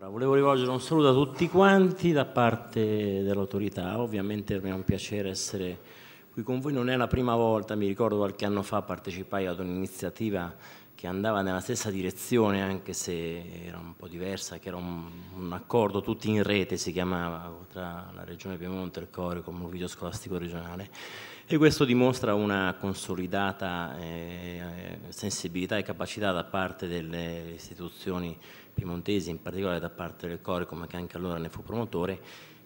Allora, volevo rivolgere un saluto a tutti quanti da parte dell'autorità, ovviamente mi è un piacere essere qui con voi, non è la prima volta, mi ricordo qualche anno fa partecipai ad un'iniziativa che andava nella stessa direzione, anche se era un po' diversa, che era un, un accordo tutti in rete, si chiamava, tra la Regione Piemonte e il Core come l'Ufficio Scolastico Regionale e questo dimostra una consolidata eh, sensibilità e capacità da parte delle istituzioni piemontesi, in particolare da parte del Coricom, che anche allora ne fu promotore,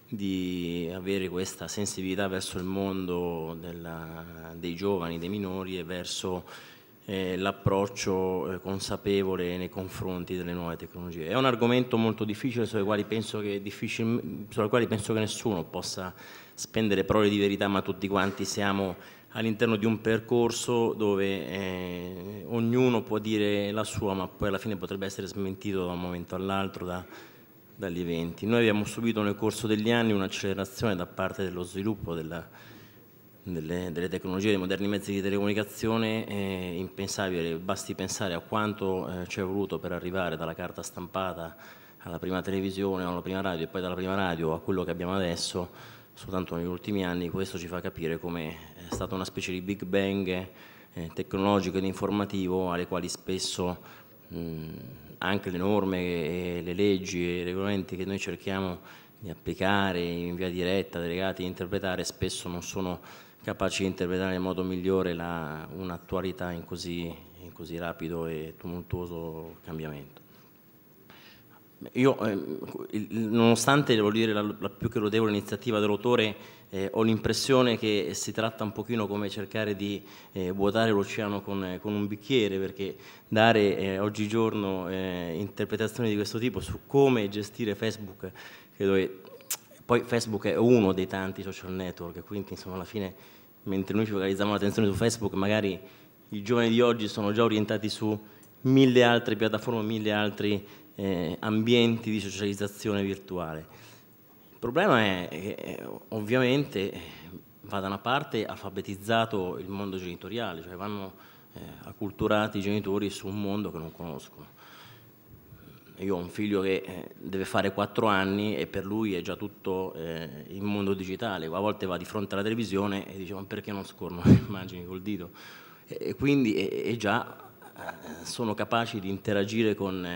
di avere questa sensibilità verso il mondo della, dei giovani, dei minori e verso eh, l'approccio eh, consapevole nei confronti delle nuove tecnologie. È un argomento molto difficile sulle quali penso che, difficil, sulle quali penso che nessuno possa spendere parole di verità, ma tutti quanti siamo all'interno di un percorso dove eh, ognuno può dire la sua, ma poi alla fine potrebbe essere smentito da un momento all'altro da, dagli eventi. Noi abbiamo subito nel corso degli anni un'accelerazione da parte dello sviluppo della, delle, delle, tecnologie, dei moderni mezzi di telecomunicazione eh, impensabile, basti pensare a quanto eh, ci è voluto per arrivare dalla carta stampata alla prima televisione alla prima radio e poi dalla prima radio a quello che abbiamo adesso soltanto negli ultimi anni, questo ci fa capire come è stata una specie di big bang eh, tecnologico ed informativo alle quali spesso mh, mm, anche le norme, le leggi e i regolamenti che noi cerchiamo di applicare in via diretta, delegati, di interpretare, spesso non sono capaci di interpretare nel modo migliore la, un'attualità in così, in così rapido e tumultuoso cambiamento. Io, eh, nonostante devo dire la, la, più che lodevole iniziativa dell'autore, eh, ho l'impressione che si tratta un pochino come cercare di eh, vuotare l'oceano con, con, un bicchiere, perché dare eh, oggigiorno eh, interpretazioni di questo tipo su come gestire Facebook, credo che poi Facebook è uno dei tanti social network, quindi insomma alla fine mentre noi ci focalizziamo l'attenzione su Facebook, magari i giovani di oggi sono già orientati su mille altre piattaforme, mille altri eh, ambienti di socializzazione virtuale. Il problema è che eh, ovviamente eh, va da una parte alfabetizzato il mondo genitoriale, cioè vanno eh, acculturati i genitori su un mondo che non conoscono. Io ho un figlio che eh, deve fare 4 anni e per lui è già tutto eh, il mondo digitale, a volte va di fronte alla televisione e dice ma perché non scorno le immagini col dito? E, e quindi e, e già sono capaci di interagire con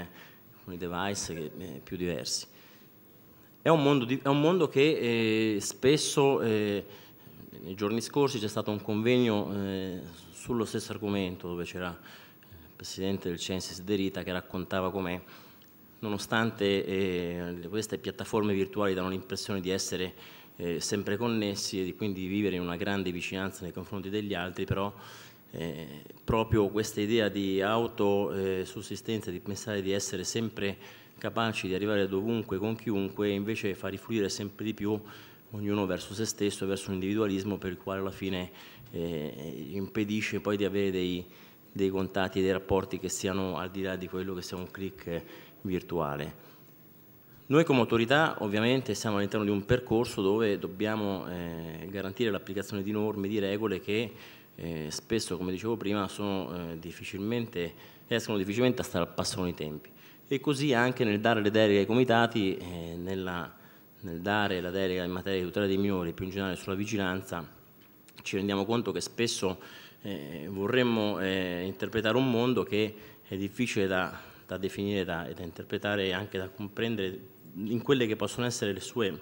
con i device che, eh, più diversi. È un mondo, di, è un mondo che eh, spesso, eh, nei giorni scorsi c'è stato un convegno sullo stesso argomento dove c'era il presidente del Censis Derita che raccontava com'è nonostante eh, queste piattaforme virtuali danno l'impressione di essere eh, sempre connessi e di, quindi di vivere in una grande vicinanza nei confronti degli altri, però eh, proprio questa idea di autosussistenza, di pensare di essere sempre capaci di arrivare dovunque con chiunque, invece fa rifluire sempre di più ognuno verso se stesso, verso un individualismo per il quale alla fine eh, impedisce poi di avere dei, dei contatti, dei rapporti che siano al di là di quello che sia un click virtuale. Noi come autorità ovviamente siamo all'interno di un percorso dove dobbiamo eh, garantire l'applicazione di norme, di regole che eh, spesso, come dicevo prima, sono, eh, difficilmente, riescono difficilmente a stare al passo con i tempi. E così anche nel dare le deleghe ai comitati, eh, nella, nel dare la delega in materia di tutela dei minori, più in generale sulla vigilanza, ci rendiamo conto che spesso eh, vorremmo eh, interpretare un mondo che è difficile da, da definire da, da interpretare e anche da comprendere in quelle che possono essere le sue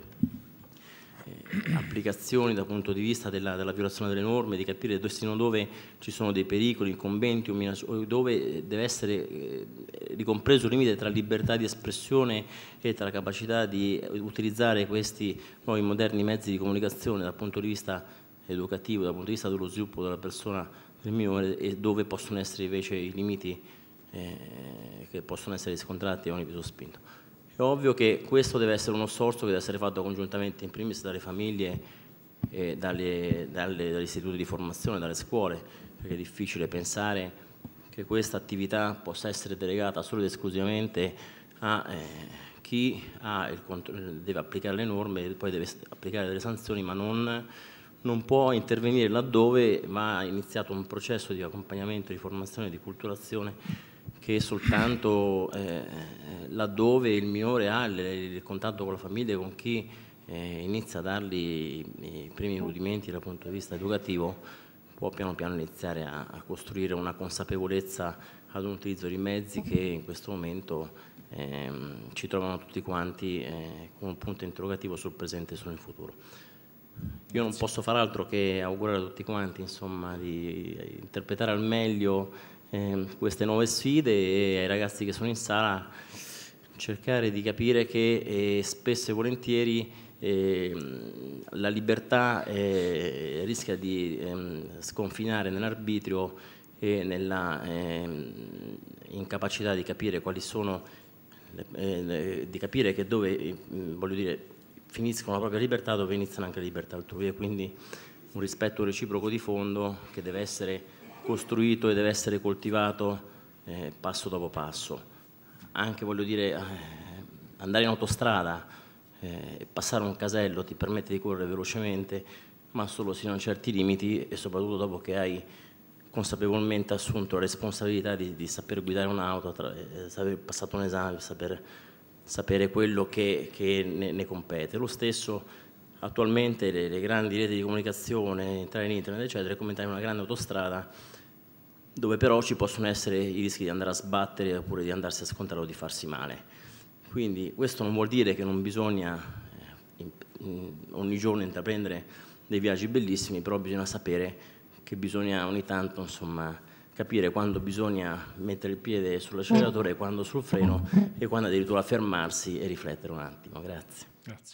applicazioni dal punto di vista della, della violazione delle norme, di capire dove ci sono dei pericoli incombenti o, dove eh, deve essere eh, ricompreso il limite tra libertà di espressione e tra la capacità di eh, utilizzare questi nuovi moderni mezzi di comunicazione dal punto di vista educativo, dal punto di vista dello sviluppo della persona del minore e dove possono essere invece i limiti eh, che possono essere scontrati a ogni più spinto. È ovvio che questo deve essere uno sforzo che deve essere fatto congiuntamente in primis dalle famiglie e dalle, dalle, dagli istituti di formazione, dalle scuole, perché è difficile pensare che questa attività possa essere delegata solo ed esclusivamente a eh, chi il, deve applicare le norme e poi deve applicare delle sanzioni, ma non, non, può intervenire laddove va iniziato un processo di accompagnamento, di formazione, di culturazione che soltanto eh, eh, laddove il minore ha il, il, contatto con la famiglia, e con chi eh, inizia a dargli i, primi rudimenti dal punto di vista educativo, può piano piano iniziare a, a costruire una consapevolezza ad un utilizzo di mezzi che in questo momento Ehm, ci trovano tutti quanti eh, con un punto interrogativo sul presente e sul futuro. Io non posso far altro che augurare a tutti quanti insomma, di interpretare al meglio eh, queste nuove sfide e ai ragazzi che sono in sala cercare di capire che eh, spesso e volentieri eh, la libertà eh, rischia di ehm, sconfinare nell'arbitrio e nella ehm, incapacità di capire quali sono eh, eh, di capire che dove voglio dire finiscono la propria libertà dove iniziano anche la libertà altrui e quindi un rispetto reciproco di fondo che deve essere costruito e deve essere coltivato eh, passo dopo passo. Anche voglio dire, eh, andare in autostrada eh, e eh, passare un casello ti permette di correre velocemente, ma solo sino a certi limiti e soprattutto dopo che hai consapevolmente assunto la responsabilità di, di saper guidare un'auto, tra, eh, saper passato un esame, saper, sapere quello che, che ne, ne compete. Lo stesso attualmente le, le grandi reti di comunicazione, tra in internet eccetera, è come una grande autostrada dove però ci possono essere i rischi di andare a sbattere oppure di andarsi a scontrare o di farsi male. Quindi questo non vuol dire che non bisogna eh, in, in, ogni giorno intraprendere dei viaggi bellissimi, però bisogna sapere che bisogna ogni tanto insomma, capire quando bisogna mettere il piede sull'acceleratore, quando sul freno e quando addirittura fermarsi e riflettere un attimo. Grazie. Grazie.